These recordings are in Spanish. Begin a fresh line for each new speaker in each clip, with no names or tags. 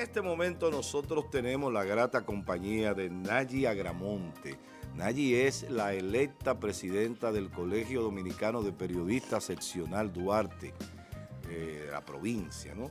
En este momento nosotros tenemos la grata compañía de Nayi Agramonte. Nayi es la electa presidenta del Colegio Dominicano de Periodistas Seccional Duarte, eh, la provincia, ¿no?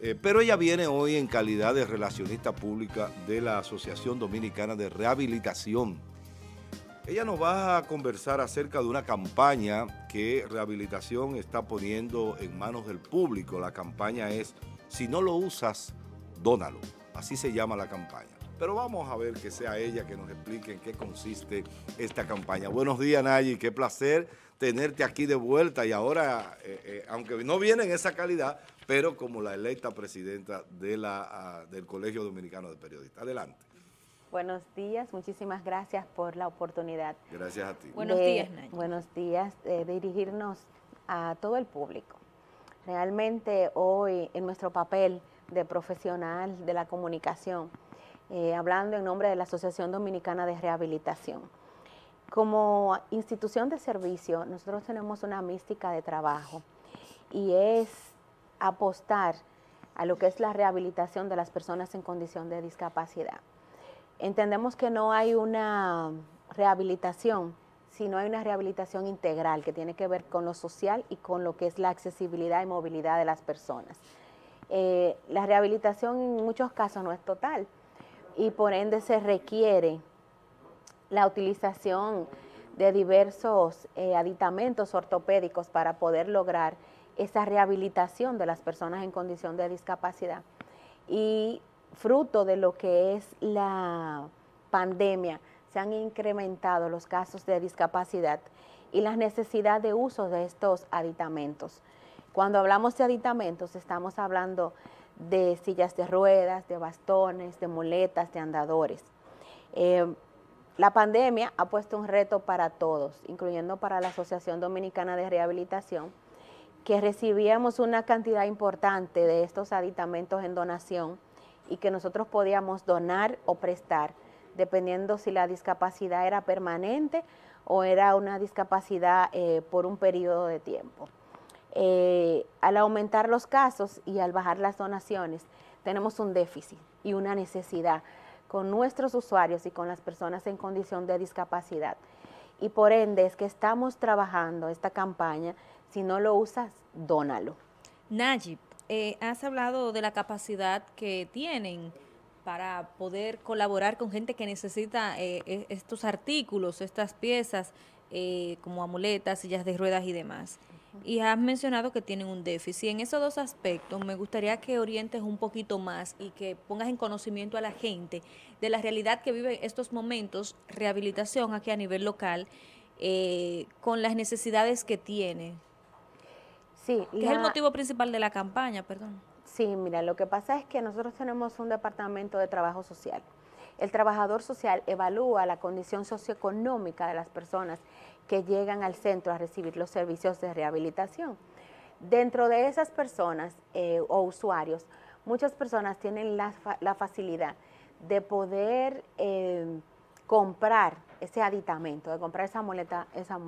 Eh, pero ella viene hoy en calidad de relacionista pública de la Asociación Dominicana de Rehabilitación. Ella nos va a conversar acerca de una campaña que Rehabilitación está poniendo en manos del público. La campaña es, si no lo usas, Dónalo. Así se llama la campaña. Pero vamos a ver que sea ella que nos explique en qué consiste esta campaña. Buenos días, Nayi. Qué placer tenerte aquí de vuelta. Y ahora, eh, eh, aunque no viene en esa calidad, pero como la electa presidenta ah, del Colegio Dominicano de Periodistas. Adelante.
Buenos días, muchísimas gracias por la oportunidad.
Gracias a ti. Buenos días, Nayi.
Buenos días, eh, dirigirnos a todo el público. Realmente hoy en nuestro papel de profesional de la comunicación, eh, hablando en nombre de la Asociación Dominicana de Rehabilitación. Como institución de servicio, nosotros tenemos una mística de trabajo y es apostar a lo que es la rehabilitación de las personas en condición de discapacidad. Entendemos que no hay una rehabilitación sino hay una rehabilitación integral que tiene que ver con lo social y con lo que es la accesibilidad y movilidad de las personas. Eh, la rehabilitación en muchos casos no es total y por ende se requiere la utilización de diversos eh, aditamentos ortopédicos para poder lograr esa rehabilitación de las personas en condición de discapacidad. Y fruto de lo que es la pandemia, se han incrementado los casos de discapacidad y la necesidad de uso de estos aditamentos. Cuando hablamos de aditamentos, estamos hablando de sillas de ruedas, de bastones, de muletas, de andadores. Eh, la pandemia ha puesto un reto para todos, incluyendo para la Asociación Dominicana de Rehabilitación, que recibíamos una cantidad importante de estos aditamentos en donación y que nosotros podíamos donar o prestar, dependiendo si la discapacidad era permanente o era una discapacidad eh, por un periodo de tiempo. Eh, al aumentar los casos y al bajar las donaciones, tenemos un déficit y una necesidad con nuestros usuarios y con las personas en condición de discapacidad. Y por ende es que estamos trabajando esta campaña, si no lo usas, dónalo. Najib,
eh, has hablado de la capacidad que tienen para poder colaborar con gente que necesita eh, e-, estos artículos, estas piezas, como amuletas, sillas de ruedas y demás y has mencionado que tienen un déficit. En esos dos aspectos me gustaría que orientes un poquito más y que pongas en conocimiento a la gente de la realidad que vive estos momentos rehabilitación aquí a nivel local eh, con las necesidades que tiene.
Sí, es el motivo principal de la
campaña, perdón.
Sí, mira, lo que pasa es que nosotros tenemos un departamento de trabajo social. El trabajador social evalúa la condición socioeconómica de las personas que llegan al centro a recibir los servicios de rehabilitación. Dentro de esas personas eh, o usuarios, muchas personas tienen la, facilidad de poder eh, comprar ese aditamento, de comprar esa muleta, esa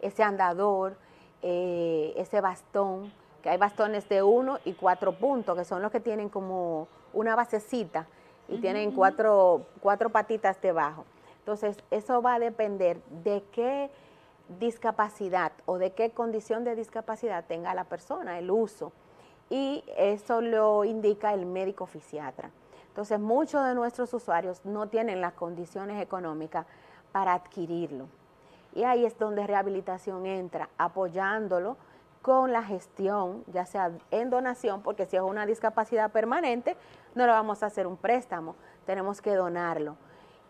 ese andador, eh, ese bastón, que hay bastones de uno y cuatro puntos, que son los que tienen como una basecita y tienen cuatro patitas debajo. Entonces, eso va a depender de qué discapacidad o de qué condición de discapacidad tenga la persona, el uso. Y eso lo indica el médico fisiatra. Entonces, muchos de nuestros usuarios no tienen las condiciones económicas para adquirirlo. Y ahí es donde rehabilitación entra, apoyándolo con la gestión, ya sea en donación, porque si es una discapacidad permanente, no le vamos a hacer un préstamo, tenemos que donarlo.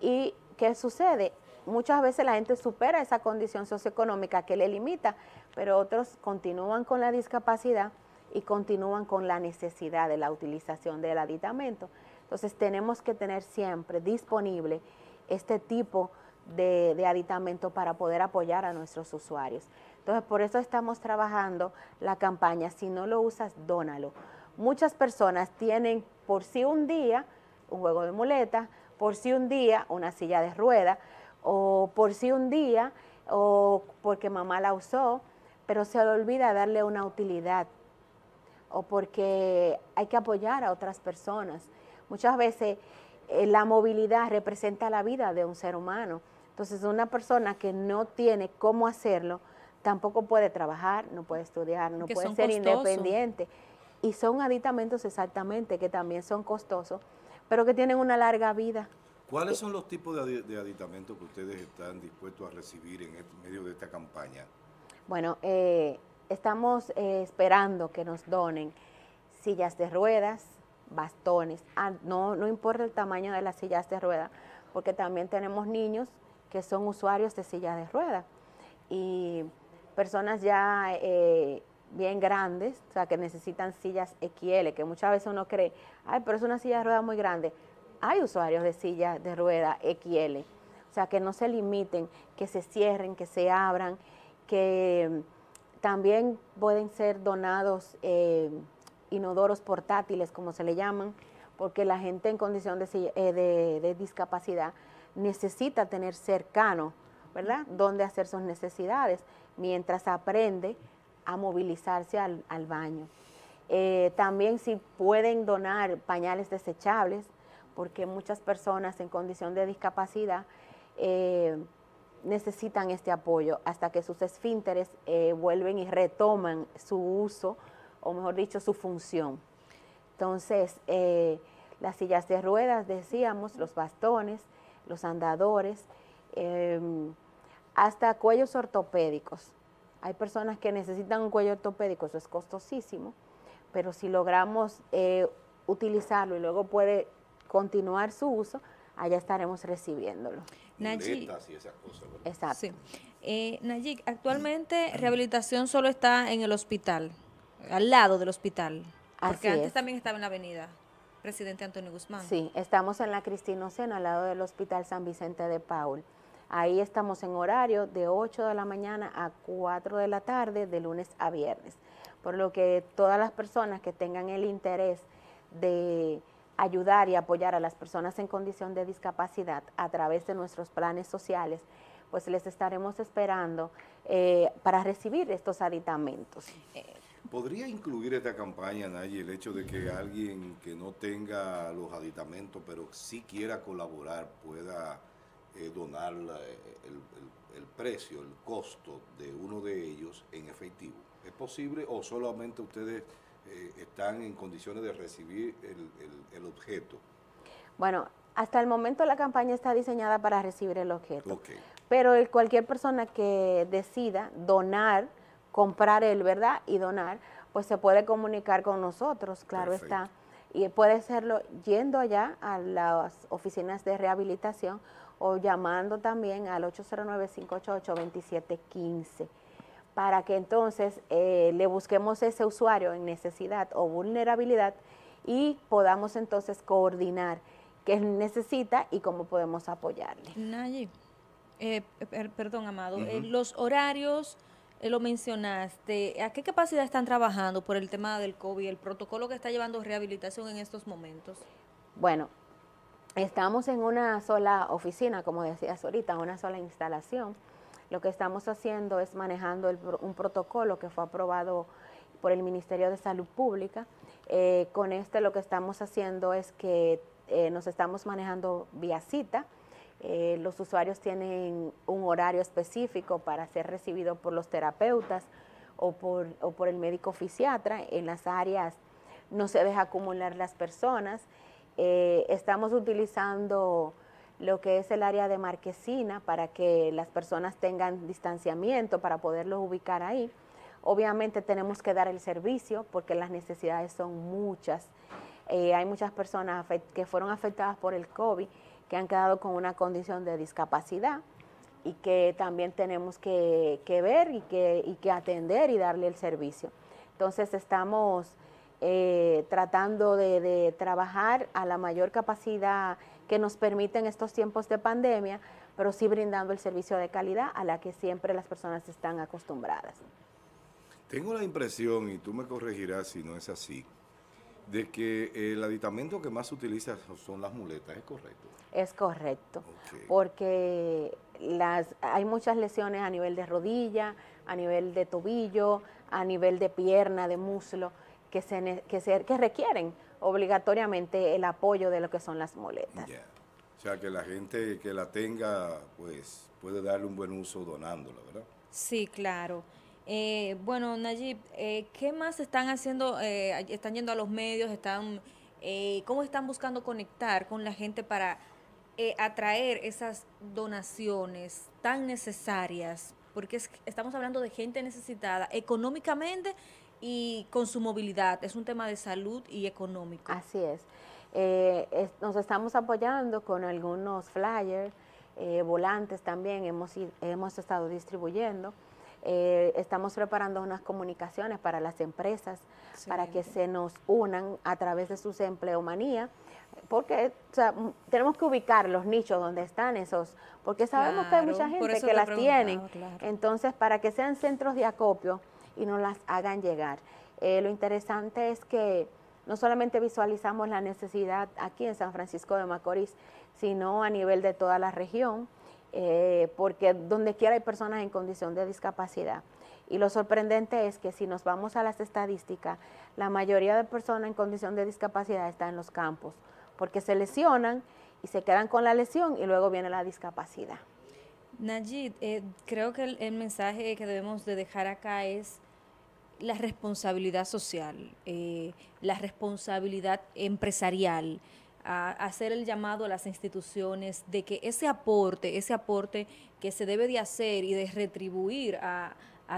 Y ¿qué sucede? Muchas veces la gente supera esa condición socioeconómica que le limita, pero otros continúan con la discapacidad y continúan con la necesidad de la utilización del aditamento. Entonces tenemos que tener siempre disponible este tipo de, aditamento para poder apoyar a nuestros usuarios. Entonces por eso estamos trabajando la campaña, si no lo usas, dónalo. Muchas personas tienen por sí un día un juego de muletas, por si un día una silla de rueda o por si un día o porque mamá la usó, pero se le olvida darle una utilidad o porque hay que apoyar a otras personas. Muchas veces eh, la movilidad representa la vida de un ser humano. Entonces una persona que no tiene cómo hacerlo, tampoco puede trabajar, no puede estudiar, no puede ser independiente. Y son aditamentos exactamente que también son costosos pero que tienen una larga vida.
¿Cuáles son los tipos de, aditamentos que ustedes están dispuestos a recibir en este, medio de esta campaña?
Bueno, eh, estamos eh, esperando que nos donen sillas de ruedas, bastones, ah, no, no importa el tamaño de las sillas de ruedas, porque también tenemos niños que son usuarios de sillas de ruedas y personas ya eh, bien grandes, o sea, que necesitan sillas XL, que muchas veces uno cree, ay, pero es una silla de rueda muy grande. Hay usuarios de sillas de rueda XL, o sea, que no se limiten, que se cierren, que se abran, que también pueden ser donados eh, inodoros portátiles, como se le llaman, porque la gente en condición eh, de, de discapacidad necesita tener cercano, ¿verdad?, donde hacer sus necesidades mientras aprende a movilizarse al, baño. Eh, también si pueden donar pañales desechables, porque muchas personas en condición de discapacidad eh, necesitan este apoyo hasta que sus esfínteres eh, vuelven y retoman su uso, o mejor dicho, su función. Entonces, las sillas de ruedas, decíamos, los bastones, los andadores, em, hasta cuellos ortopédicos hay personas que necesitan un cuello ortopédico, eso es costosísimo, pero si logramos eh, utilizarlo y luego puede continuar su uso, allá estaremos recibiéndolo. Najib. Exacto.
Eh, actualmente rehabilitación solo
está en el hospital, al lado del hospital. Porque antes
también estaba en la avenida, presidente Antonio Guzmán. Sí,
estamos en la Cristinocena, al lado del Hospital San Vicente de Paul. Ahí estamos en horario de 8 de la mañana a 4 de la tarde, de lunes a viernes. Por lo que todas las personas que tengan el interés de ayudar y apoyar a las personas en condición de discapacidad a través de nuestros planes sociales, pues les estaremos esperando eh, para recibir estos aditamentos.
¿Podría incluir esta campaña, Nayi, el hecho de que alguien que no tenga los aditamentos, pero sí quiera colaborar, pueda eh, donar eh, el, precio, el costo de uno de ellos en efectivo. ¿Es posible o solamente ustedes eh, están en condiciones de recibir el, objeto?
Bueno, hasta el momento la campaña está diseñada para recibir el objeto. Pero cualquier persona que decida donar, comprar el, ¿verdad? Y donar, pues se puede comunicar con nosotros, claro está. Y puede hacerlo yendo allá a las oficinas de rehabilitación o llamando también al 809-588-2715 para que entonces eh, le busquemos ese usuario en necesidad o vulnerabilidad y podamos entonces coordinar qué necesita y cómo podemos apoyarle.
Nayi, eh, perdón, Amado, eh, los horarios, lo mencionaste, ¿a qué capacidad están trabajando por el tema del COVID, el protocolo que está llevando rehabilitación en estos
momentos? Bueno, estamos en una sola oficina, como decías ahorita, una sola instalación. Lo que estamos haciendo es manejando un protocolo que fue aprobado por el Ministerio de Salud Pública. Eh, con este lo que estamos haciendo es que eh, nos estamos manejando vía cita. Eh, los usuarios tienen un horario específico para ser recibido por los terapeutas o por, o por el médico fisiatra en las áreas no se deja acumular las personas eh, estamos utilizando lo que es el área de marquesina para que las personas tengan distanciamiento para poderlos ubicar ahí. Obviamente tenemos que dar el servicio porque las necesidades son muchas. Eh, hay muchas personas que fueron afectadas por el COVID, que han quedado con una condición de discapacidad y que también tenemos que, ver y que, y que atender y darle el servicio. Entonces estamos eh, tratando de, trabajar a la mayor capacidad que nos permiten estos tiempos de pandemia, pero sí brindando el servicio de calidad a la que siempre las personas están acostumbradas.
Tengo la impresión, y tú me corregirás si no es así, de que el aditamento que más se utiliza son las muletas, ¿es correcto?
Es correcto, porque las, hay muchas lesiones a nivel de rodilla, a nivel de tobillo, a nivel de pierna, de muslo, que, se, que, que requieren obligatoriamente el apoyo de lo que son las moletas.
O sea, que la gente que la tenga, pues puede darle un buen uso donándola, ¿verdad?
Sí, claro. Eh, bueno,
Nayib, eh, ¿qué más están haciendo? Eh, ¿Están yendo a los medios? están ¿Cómo están buscando conectar con la gente para atraer esas donaciones tan necesarias? Porque estamos hablando de gente necesitada económicamente
y con su movilidad. Es un tema de salud y económico. Así es. Eh, nos estamos apoyando con algunos flyers, eh, volantes también hemos, hemos estado distribuyendo. Eh, estamos preparando unas comunicaciones para las empresas, para que se nos unan a través de sus empleomanías, porque tenemos que ubicar los nichos donde están esos, porque sabemos que hay mucha gente que las tiene. Entonces, para que sean centros de acopio, y nos las hagan llegar. Eh, lo interesante es que no solamente visualizamos la necesidad aquí en San Francisco de Macorís, sino a nivel de toda la región, eh, porque donde quiera hay personas en condición de discapacidad. Y lo sorprendente es que si nos vamos a las estadísticas, la mayoría de personas en condición de discapacidad está en los campos, porque se lesionan y se quedan con la lesión y luego viene la discapacidad.
Najid, eh, creo que el, mensaje que debemos de dejar acá es la responsabilidad social, eh, la responsabilidad empresarial, a hacer el llamado a las instituciones de que ese aporte, ese aporte que se debe de hacer y de retribuir a,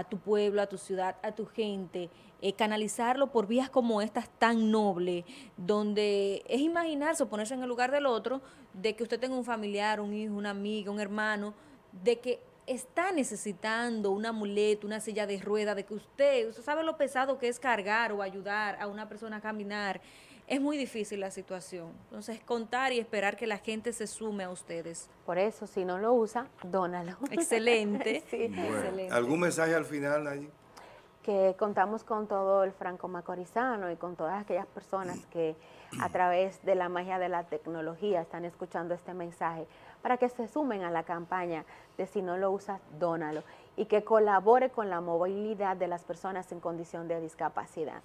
tu pueblo, a tu ciudad, a tu gente, eh, canalizarlo por vías como estas tan nobles, donde es imaginarse, ponerse en el lugar del otro, de que usted tenga un familiar, un hijo, una amiga, un hermano, de que está necesitando un amuleto, una silla de rueda, de que usted, sabe lo pesado que es cargar o ayudar a una persona a caminar, es muy difícil la situación. Entonces, contar y esperar que la gente se sume a ustedes.
Por eso, si no lo usa, dónalo. Excelente. Excelente. ¿Algún
mensaje al final, Nayi?
Que contamos con todo el franco macorizano y con todas aquellas personas que a través de la magia de la tecnología están escuchando este mensaje para que se sumen a la campaña de si no lo usas, dónalo y que colabore con la movilidad de las personas en condición de discapacidad.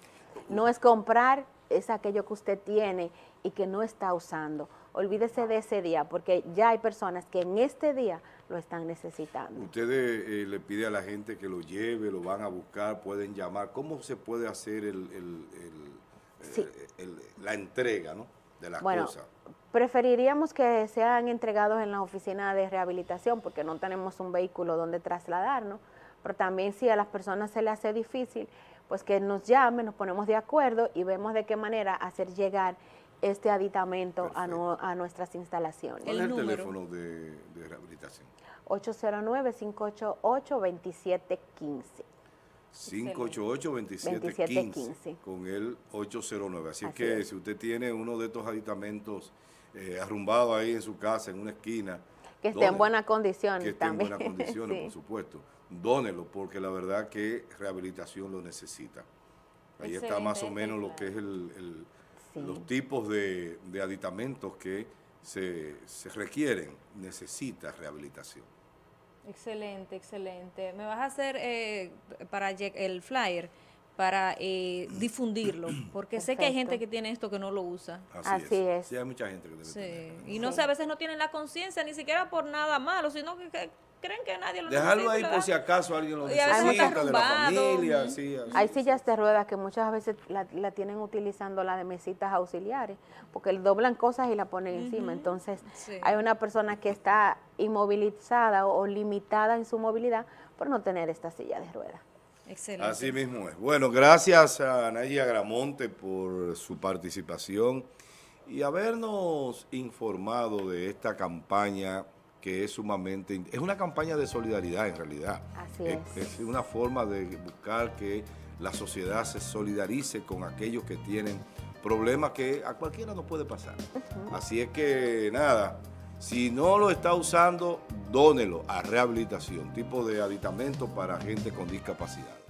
No es comprar, es aquello que usted tiene y que no está usando. Olvídese de ese día, porque ya hay personas que en este día lo están necesitando.
Usted eh, eh, le pide a la gente que lo lleve, lo van a buscar, pueden llamar. ¿Cómo se puede hacer el, eh, la entrega de las cosas?
preferiríamos que sean entregados en la oficina de rehabilitación porque no tenemos un vehículo donde trasladarnos, pero también si a las personas se les hace difícil, pues que nos llamen, nos ponemos de acuerdo y vemos de qué manera hacer llegar este aditamento a, nuestras instalaciones. ¿Cuál es el, teléfono
de rehabilitación?
809-588-2715.
588-2715 con el 809. Así, que si usted tiene uno de estos aditamentos eh, arrumbado ahí en su casa, en una esquina. Que esté en buenas
condiciones. Que esté en buenas condiciones, por
supuesto. Dónelo, porque la verdad que rehabilitación lo necesita. Ahí está más o menos lo que es los tipos de, aditamentos que se requieren, necesita rehabilitación.
Excelente, excelente. Me vas a hacer eh, para el flyer para eh, difundirlo, porque sé que hay gente que tiene esto que no lo usa. Así,
es. Sí, hay mucha gente que
Y no sé, a veces no tienen la conciencia ni siquiera por nada malo, sino que creen
Dejarlo
ahí por si acaso alguien lo necesita, de la familia, Hay sillas
de ruedas que muchas veces la, tienen utilizando las de mesitas auxiliares, porque doblan cosas y la ponen encima. Entonces, hay una persona que está inmovilizada o, limitada en su movilidad por no tener esta silla de ruedas. Excelente.
Así mismo es. Bueno, gracias a Naya Gramonte por su participación y habernos informado de esta campaña que es sumamente... Es una campaña de solidaridad en realidad. es. una forma de buscar que la sociedad se solidarice con aquellos que tienen problemas que a cualquiera no puede pasar. Así es que nada, si no lo está usando, dónelo a rehabilitación, tipo de aditamento para gente con discapacidad.